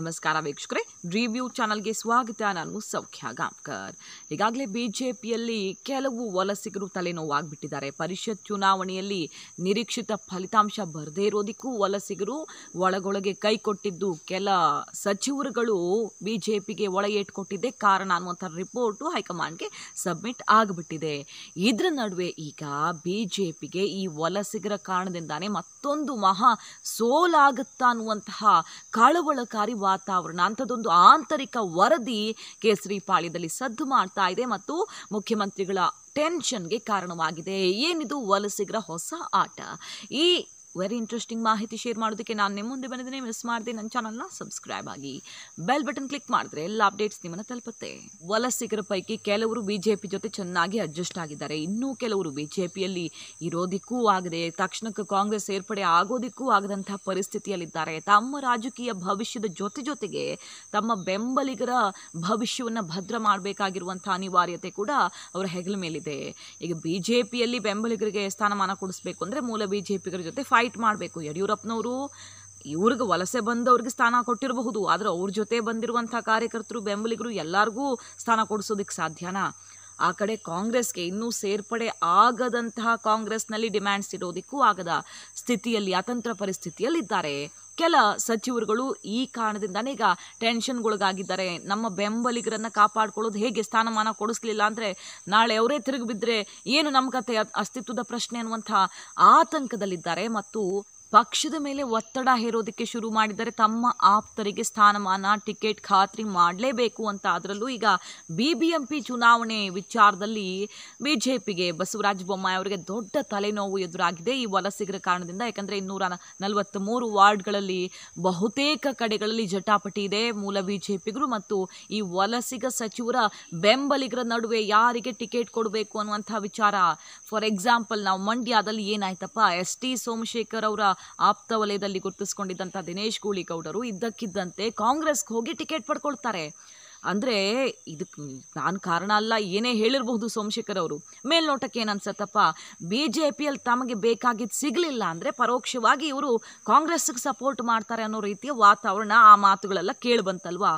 ನಮಸ್ಕಾರ ವೀಕ್ಷಕರೇ ರಿವ್ಯೂ ಚಾನಲ್ಗೆ ಸ್ವಾಗತ ನಾನು ಸೌಖ್ಯ ಈಗಾಗ್ಲೇ ಈಗಾಗಲೇ ಬಿಜೆಪಿಯಲ್ಲಿ ಕೆಲವು ವಲಸಿಗರು ತಲೆನೋವಾಗ್ಬಿಟ್ಟಿದ್ದಾರೆ ಪರಿಷತ್ ಚುನಾವಣೆಯಲ್ಲಿ ನಿರೀಕ್ಷಿತ ಫಲಿತಾಂಶ ಬರದೇ ಇರೋದಕ್ಕೂ ವಲಸಿಗರು ಒಳಗೊಳಗೆ ಕೈ ಕೊಟ್ಟಿದ್ದು ಕೆಲ ಸಚಿವರುಗಳು ಬಿಜೆಪಿಗೆ ಕೊಟ್ಟಿದ್ದೆ ಕಾರಣ ಅನ್ನುವಂಥ ರಿಪೋರ್ಟು ಹೈಕಮಾಂಡ್ಗೆ ಸಬ್ಮಿಟ್ ಆಗಿಬಿಟ್ಟಿದೆ ಇದರ ನಡುವೆ ಈಗ ಬಿಜೆಪಿಗೆ ಈ ವಲಸಿಗರ ಕಾರಣದಿಂದಾನೇ ಮತ್ತೊಂದು ಮಹಾ ಸೋಲಾಗುತ್ತಾ ಅನ್ನುವಂತಹ ಕಳವಳಕಾರಿ ವಾತಾವರಣ ಅಂಥದ್ದೊಂದು ಆಂತರಿಕ ವರದಿ ಕೇಸರಿ ಪಾಳ್ಯದಲ್ಲಿ ಸದ್ದು ಮಾಡ್ತಾ ಇದೆ ಮತ್ತು ಮುಖ್ಯಮಂತ್ರಿಗಳ ಟೆನ್ಷನ್ಗೆ ಕಾರಣವಾಗಿದೆ ಏನಿದು ವಲಸಿಗರ ಹೊಸ ಆಟ ಈ ವೆರಿ ಇಂಟ್ರೆಸ್ಟಿಂಗ್ ಮಾಹಿತಿ ಶೇರ್ ಮಾಡೋದಕ್ಕೆ ನಾನು ನಿಮ್ಮ ಮುಂದೆ ಬಂದಿದ್ದೀನಿ ಮಿಸ್ ಮಾಡಿದೆ ನನ್ನ ಚಾನಲ್ನ ಸಬ್ಸ್ಕ್ರೈಬ್ ಆಗಿ ಬೆಲ್ ಬಟನ್ ಕ್ಲಿಕ್ ಮಾಡಿದ್ರೆ ಎಲ್ಲ ಅಪ್ಡೇಟ್ಸ್ ನಿಮ್ಮನ್ನು ತಲುಪುತ್ತೆ ವಲಸಿಗರ ಪೈಕಿ ಕೆಲವರು ಬಿಜೆಪಿ ಜೊತೆ ಚೆನ್ನಾಗಿ ಅಡ್ಜಸ್ಟ್ ಆಗಿದ್ದಾರೆ ಇನ್ನೂ ಕೆಲವರು ಬಿಜೆಪಿಯಲ್ಲಿ ಇರೋದಿಕ್ಕೂ ಪಿಯಲ್ಲಿ ಆಗದೆ ತಕ್ಷಣಕ್ಕೆ ಕಾಂಗ್ರೆಸ್ ಸೇರ್ಪಡೆ ಆಗೋದಿಕ್ಕೂ ಆಗದಂತಹ ಪರಿಸ್ಥಿತಿಯಲ್ಲಿದ್ದಾರೆ ತಮ್ಮ ರಾಜಕೀಯ ಭವಿಷ್ಯದ ಜೊತೆ ಜೊತೆಗೆ ತಮ್ಮ ಬೆಂಬಲಿಗರ ಭವಿಷ್ಯವನ್ನು ಭದ್ರ ಮಾಡಬೇಕಾಗಿರುವಂಥ ಅನಿವಾರ್ಯತೆ ಕೂಡ ಅವರ ಹೆಗಲ ಮೇಲಿದೆ ಈಗ ಬಿಜೆಪಿಯಲ್ಲಿ ಬೆಂಬಲಿಗರಿಗೆ ಸ್ಥಾನಮಾನ ಕೊಡಿಸಬೇಕು ಅಂದ್ರೆ ಮೂಲ ಬಿಜೆಪಿಗರ ಜೊತೆ ಫೈ ಫೈಟ್ ಮಾಡಬೇಕು ಯಡಿಯೂರಪ್ಪನವರು ಇವ್ರಿಗೆ ವಲಸೆ ಬಂದವ್ರಿಗೆ ಸ್ಥಾನ ಕೊಟ್ಟಿರಬಹುದು ಆದರೆ ಅವ್ರ ಜೊತೆ ಬಂದಿರುವಂಥ ಕಾರ್ಯಕರ್ತರು ಬೆಂಬಲಿಗರು ಎಲ್ಲರಿಗೂ ಸ್ಥಾನ ಕೊಡಿಸೋದಕ್ಕೆ ಸಾಧ್ಯನಾ ಆ ಕಡೆ ಕಾಂಗ್ರೆಸ್ಗೆ ಇನ್ನೂ ಸೇರ್ಪಡೆ ಆಗದಂತಹ ಕಾಂಗ್ರೆಸ್ನಲ್ಲಿ ಡಿಮ್ಯಾಂಡ್ಸ್ ಇಡೋದಕ್ಕೂ ಆಗದ ಸ್ಥಿತಿಯಲ್ಲಿ ಅತಂತ್ರ ಪರಿಸ್ಥಿತಿಯಲ್ಲಿದ್ದಾರೆ ಕೆಲ ಸಚಿವರುಗಳು ಈ ಕಾರಣದಿಂದಾನೇ ಈಗ ಟೆನ್ಷನ್ಗೊಳಗಾಗಿದ್ದಾರೆ ನಮ್ಮ ಬೆಂಬಲಿಗರನ್ನ ಕಾಪಾಡ್ಕೊಳ್ಳೋದು ಹೇಗೆ ಸ್ಥಾನಮಾನ ಕೊಡಿಸ್ಲಿಲ್ಲ ಅಂದ್ರೆ ನಾಳೆ ಅವರೇ ತಿರುಗಿ ಬಿದ್ರೆ ಏನು ನಮ್ಮ ಕತೆ ಅಸ್ತಿತ್ವದ ಪ್ರಶ್ನೆ ಅನ್ನುವಂಥ ಆತಂಕದಲ್ಲಿದ್ದಾರೆ ಮತ್ತು ಪಕ್ಷದ ಮೇಲೆ ಒತ್ತಡ ಹೇರೋದಕ್ಕೆ ಶುರು ಮಾಡಿದರೆ ತಮ್ಮ ಆಪ್ತರಿಗೆ ಸ್ಥಾನಮಾನ ಟಿಕೆಟ್ ಖಾತ್ರಿ ಮಾಡಲೇಬೇಕು ಅಂತ ಅದರಲ್ಲೂ ಈಗ ಬಿ ಬಿ ಎಂ ಪಿ ಚುನಾವಣೆ ವಿಚಾರದಲ್ಲಿ ಬಿ ಜೆ ಪಿಗೆ ಬಸವರಾಜ ಬೊಮ್ಮಾಯಿ ಅವರಿಗೆ ದೊಡ್ಡ ತಲೆನೋವು ಎದುರಾಗಿದೆ ಈ ವಲಸಿಗರ ಕಾರಣದಿಂದ ಯಾಕಂದರೆ ಇನ್ನೂರ ಮೂರು ವಾರ್ಡ್ಗಳಲ್ಲಿ ಬಹುತೇಕ ಕಡೆಗಳಲ್ಲಿ ಜಟಾಪಟಿ ಇದೆ ಮೂಲ ಬಿ ಜೆ ಪಿಗರು ಮತ್ತು ಈ ವಲಸಿಗ ಸಚಿವರ ಬೆಂಬಲಿಗರ ನಡುವೆ ಯಾರಿಗೆ ಟಿಕೆಟ್ ಕೊಡಬೇಕು ಅನ್ನುವಂಥ ವಿಚಾರ ಫಾರ್ ಎಕ್ಸಾಂಪಲ್ ನಾವು ಮಂಡ್ಯದಲ್ಲಿ ಏನಾಯ್ತಪ್ಪ ಎಸ್ ಟಿ ಸೋಮಶೇಖರ್ ಅವರ ಆಪ್ತ ವಲಯದಲ್ಲಿ ಗುರುತಿಸಿಕೊಂಡಿದ್ದಂಥ ದಿನೇಶ್ ಗೂಳಿಗೌಡರು ಇದ್ದಕ್ಕಿದ್ದಂತೆ ಕಾಂಗ್ರೆಸ್ಗೆ ಹೋಗಿ ಟಿಕೆಟ್ ಪಡ್ಕೊಳ್ತಾರೆ ಅಂದರೆ ಇದಕ್ಕೆ ನಾನು ಕಾರಣ ಅಲ್ಲ ಏನೇ ಹೇಳಿರಬಹುದು ಸೋಮಶೇಖರ್ ಅವರು ಮೇಲ್ನೋಟಕ್ಕೆ ಏನು ಅನ್ಸತ್ತಪ್ಪ ಬಿ ಜೆ ಪಿಯಲ್ಲಿ ತಮಗೆ ಬೇಕಾಗಿದ್ದು ಸಿಗಲಿಲ್ಲ ಅಂದರೆ ಪರೋಕ್ಷವಾಗಿ ಇವರು ಕಾಂಗ್ರೆಸ್ಗೆ ಸಪೋರ್ಟ್ ಮಾಡ್ತಾರೆ ಅನ್ನೋ ರೀತಿಯ ವಾತಾವರಣ ಆ ಮಾತುಗಳೆಲ್ಲ ಕೇಳಿಬಂತಲ್ವಾ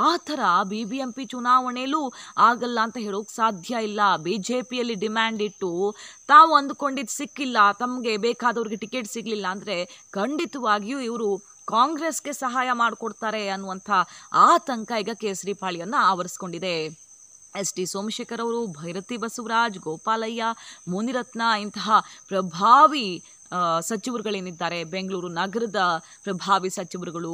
ಆ ಥರ ಬಿ ಬಿ ಎಂ ಪಿ ಚುನಾವಣೆಯಲ್ಲೂ ಆಗಲ್ಲ ಅಂತ ಹೇಳೋಕೆ ಸಾಧ್ಯ ಇಲ್ಲ ಬಿ ಜೆ ಪಿಯಲ್ಲಿ ಡಿಮ್ಯಾಂಡ್ ಇಟ್ಟು ತಾವು ಅಂದುಕೊಂಡಿದ್ದು ಸಿಕ್ಕಿಲ್ಲ ತಮಗೆ ಬೇಕಾದವ್ರಿಗೆ ಟಿಕೆಟ್ ಸಿಗಲಿಲ್ಲ ಅಂದರೆ ಖಂಡಿತವಾಗಿಯೂ ಇವರು ಕಾಂಗ್ರೆಸ್ಗೆ ಸಹಾಯ ಮಾಡಿಕೊಡ್ತಾರೆ ಅನ್ನುವಂಥ ಆತಂಕ ಈಗ ಪಾಳಿಯನ್ನು ಆವರಿಸ್ಕೊಂಡಿದೆ ಎಸ್ ಟಿ ಸೋಮಶೇಖರ್ ಅವರು ಭೈರತಿ ಬಸವರಾಜ್ ಗೋಪಾಲಯ್ಯ ಮುನಿರತ್ನ ಇಂತಹ ಪ್ರಭಾವಿ ಸಚಿವರುಗಳೇನಿದ್ದಾರೆ ಬೆಂಗಳೂರು ನಗರದ ಪ್ರಭಾವಿ ಸಚಿವರುಗಳು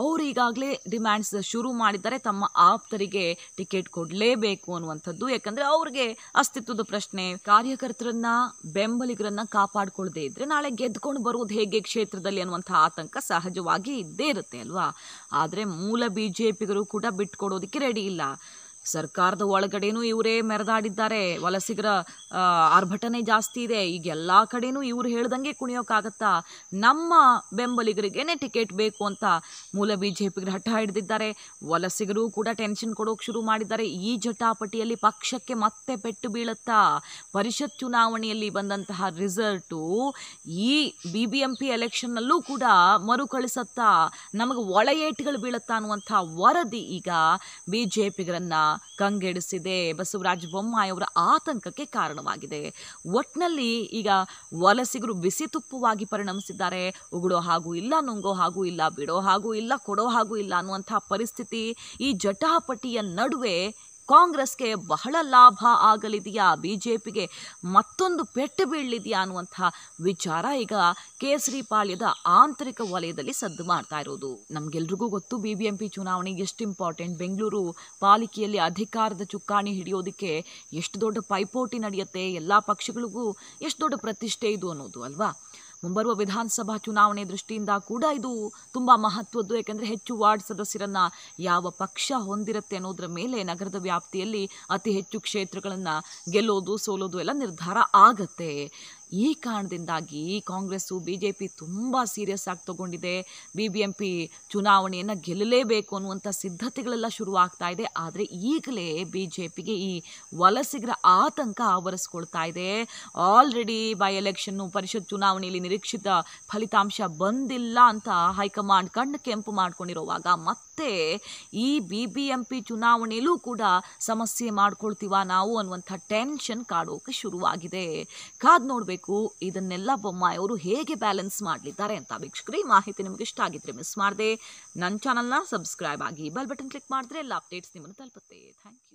ಅವರು ಈಗಾಗಲೇ ಡಿಮ್ಯಾಂಡ್ಸ್ ಶುರು ಮಾಡಿದ್ದಾರೆ ತಮ್ಮ ಆಪ್ತರಿಗೆ ಟಿಕೆಟ್ ಕೊಡಲೇಬೇಕು ಅನ್ನುವಂಥದ್ದು ಯಾಕಂದರೆ ಅವ್ರಿಗೆ ಅಸ್ತಿತ್ವದ ಪ್ರಶ್ನೆ ಕಾರ್ಯಕರ್ತರನ್ನ ಬೆಂಬಲಿಗರನ್ನ ಕಾಪಾಡಿಕೊಳ್ಳದೆ ಇದ್ದರೆ ನಾಳೆ ಗೆದ್ಕೊಂಡು ಬರುವುದು ಹೇಗೆ ಕ್ಷೇತ್ರದಲ್ಲಿ ಅನ್ನುವಂಥ ಆತಂಕ ಸಹಜವಾಗಿ ಇದ್ದೇ ಇರುತ್ತೆ ಅಲ್ವಾ ಆದರೆ ಮೂಲ ಬಿ ಜೆ ಪಿಗರು ಕೂಡ ಬಿಟ್ಕೊಡೋದಕ್ಕೆ ರೆಡಿ ಇಲ್ಲ ಸರ್ಕಾರದ ಒಳಗಡೆನೂ ಇವರೇ ಮೆರೆದಾಡಿದ್ದಾರೆ ವಲಸಿಗರ ಆರ್ಭಟನೆ ಜಾಸ್ತಿ ಇದೆ ಈಗ ಎಲ್ಲ ಕಡೆನೂ ಇವ್ರು ಹೇಳ್ದಂಗೆ ಕುಣಿಯೋಕ್ಕಾಗತ್ತಾ ನಮ್ಮ ಬೆಂಬಲಿಗರಿಗೇನೆ ಟಿಕೆಟ್ ಬೇಕು ಅಂತ ಮೂಲ ಬಿ ಜೆ ಪಿಗರು ಹಠ ಹಿಡಿದಿದ್ದಾರೆ ವಲಸಿಗರು ಕೂಡ ಟೆನ್ಷನ್ ಕೊಡೋಕೆ ಶುರು ಮಾಡಿದ್ದಾರೆ ಈ ಜಟಾಪಟಿಯಲ್ಲಿ ಪಕ್ಷಕ್ಕೆ ಮತ್ತೆ ಪೆಟ್ಟು ಬೀಳುತ್ತಾ ಪರಿಷತ್ ಚುನಾವಣೆಯಲ್ಲಿ ಬಂದಂತಹ ರಿಸಲ್ಟು ಈ ಬಿ ಬಿ ಎಂ ಪಿ ಎಲೆಕ್ಷನ್ನಲ್ಲೂ ಕೂಡ ಮರುಕಳಿಸತ್ತಾ ನಮಗೆ ಒಳ ಏಟುಗಳು ಬೀಳುತ್ತಾ ಅನ್ನುವಂಥ ವರದಿ ಈಗ ಬಿ ಜೆ ಪಿಗರನ್ನು ಕಂಗೆಡಿಸಿದೆ ಬಸವರಾಜ ಅವರ ಆತಂಕಕ್ಕೆ ಕಾರಣವಾಗಿದೆ ಒಟ್ನಲ್ಲಿ ಈಗ ವಲಸಿಗರು ಬಿಸಿ ತುಪ್ಪವಾಗಿ ಪರಿಣಮಿಸಿದ್ದಾರೆ ಉಗುಡೋ ಹಾಗೂ ಇಲ್ಲ ನುಂಗೋ ಹಾಗೂ ಇಲ್ಲ ಬಿಡೋ ಹಾಗೂ ಇಲ್ಲ ಕೊಡೋ ಹಾಗೂ ಇಲ್ಲ ಅನ್ನುವಂತಹ ಪರಿಸ್ಥಿತಿ ಈ ಜಟಾಪಟಿಯ ನಡುವೆ ಕಾಂಗ್ರೆಸ್ಗೆ ಬಹಳ ಲಾಭ ಆಗಲಿದೆಯಾ ಬಿ ಜೆ ಪಿಗೆ ಮತ್ತೊಂದು ಪೆಟ್ಟು ಬೀಳಲಿದೆಯಾ ಅನ್ನುವಂತಹ ವಿಚಾರ ಈಗ ಕೇಸರಿಪಾಳ್ಯದ ಆಂತರಿಕ ವಲಯದಲ್ಲಿ ಸದ್ದು ಮಾಡ್ತಾ ಇರೋದು ನಮ್ಗೆಲ್ರಿಗೂ ಗೊತ್ತು ಬಿ ಬಿ ಎಂ ಪಿ ಚುನಾವಣೆ ಎಷ್ಟು ಇಂಪಾರ್ಟೆಂಟ್ ಬೆಂಗಳೂರು ಪಾಲಿಕೆಯಲ್ಲಿ ಅಧಿಕಾರದ ಚುಕ್ಕಾಣಿ ಹಿಡಿಯೋದಕ್ಕೆ ಎಷ್ಟು ದೊಡ್ಡ ಪೈಪೋಟಿ ನಡೆಯುತ್ತೆ ಎಲ್ಲ ಪಕ್ಷಗಳಿಗೂ ಎಷ್ಟು ದೊಡ್ಡ ಪ್ರತಿಷ್ಠೆ ಇದು ಅನ್ನೋದು ಅಲ್ವಾ ಮುಂಬರುವ ವಿಧಾನಸಭಾ ಚುನಾವಣೆ ದೃಷ್ಟಿಯಿಂದ ಕೂಡ ಇದು ತುಂಬ ಮಹತ್ವದ್ದು ಯಾಕಂದ್ರೆ ಹೆಚ್ಚು ವಾರ್ಡ್ ಸದಸ್ಯರನ್ನು ಯಾವ ಪಕ್ಷ ಹೊಂದಿರುತ್ತೆ ಅನ್ನೋದ್ರ ಮೇಲೆ ನಗರದ ವ್ಯಾಪ್ತಿಯಲ್ಲಿ ಅತಿ ಹೆಚ್ಚು ಕ್ಷೇತ್ರಗಳನ್ನು ಗೆಲ್ಲೋದು ಸೋಲೋದು ಎಲ್ಲ ನಿರ್ಧಾರ ಆಗತ್ತೆ ಈ ಕಾರಣದಿಂದಾಗಿ ಕಾಂಗ್ರೆಸ್ಸು ಬಿ ಜೆ ಪಿ ತುಂಬ ಸೀರಿಯಸ್ ಆಗಿ ತಗೊಂಡಿದೆ ಬಿ ಬಿ ಎಂ ಪಿ ಚುನಾವಣೆಯನ್ನು ಗೆಲ್ಲಲೇಬೇಕು ಅನ್ನುವಂಥ ಸಿದ್ಧತೆಗಳೆಲ್ಲ ಶುರುವಾಗ್ತಾ ಇದೆ ಆದರೆ ಈಗಲೇ ಬಿ ಜೆ ಪಿಗೆ ಈ ವಲಸಿಗರ ಆತಂಕ ಆವರಿಸ್ಕೊಳ್ತಾ ಇದೆ ಆಲ್ರೆಡಿ ಬೈ ಎಲೆಕ್ಷನ್ನು ಪರಿಷತ್ ಚುನಾವಣೆಯಲ್ಲಿ ನಿರೀಕ್ಷಿತ ಫಲಿತಾಂಶ ಬಂದಿಲ್ಲ ಅಂತ ಹೈಕಮಾಂಡ್ ಕಣ್ಣು ಕೆಂಪು ಮಾಡ್ಕೊಂಡಿರುವಾಗ ಮತ್ತೆ ಈ ಬಿ ಬಿ ಎಂ ಪಿ ಚುನಾವಣೆಯಲ್ಲೂ ಕೂಡ ಸಮಸ್ಯೆ ಮಾಡ್ಕೊಳ್ತೀವ ನಾವು ಅನ್ನುವಂಥ ಟೆನ್ಷನ್ ಕಾಡೋಕೆ ಶುರುವಾಗಿದೆ ಕಾದು ನೋಡಬೇಕು ಮಾಡಬೇಕು ಇದನ್ನೆಲ್ಲ ಬೊಮ್ಮಾಯವರು ಹೇಗೆ ಬ್ಯಾಲೆನ್ಸ್ ಮಾಡಲಿದ್ದಾರೆ ಅಂತ ವೀಕ್ಷಕರು ಈ ಮಾಹಿತಿ ನಿಮಗೆ ಇಷ್ಟ ಆಗಿದ್ರೆ ಮಿಸ್ ಮಾಡದೆ ನನ್ನ ಚಾನಲ್ನ ಸಬ್ಸ್ಕ್ರೈಬ್ ಆಗಿ ಬೆಲ್ ಬಟನ್ ಕ್ಲಿಕ್ ಮಾಡಿದ್ರೆ ಎಲ್ಲ ಅಪ್ಡೇಟ್ಸ್ ನಿಮ್ಮನ್ನು ತಲುಪುತ್ತೆ ಥ್ಯಾಂಕ್ ಯು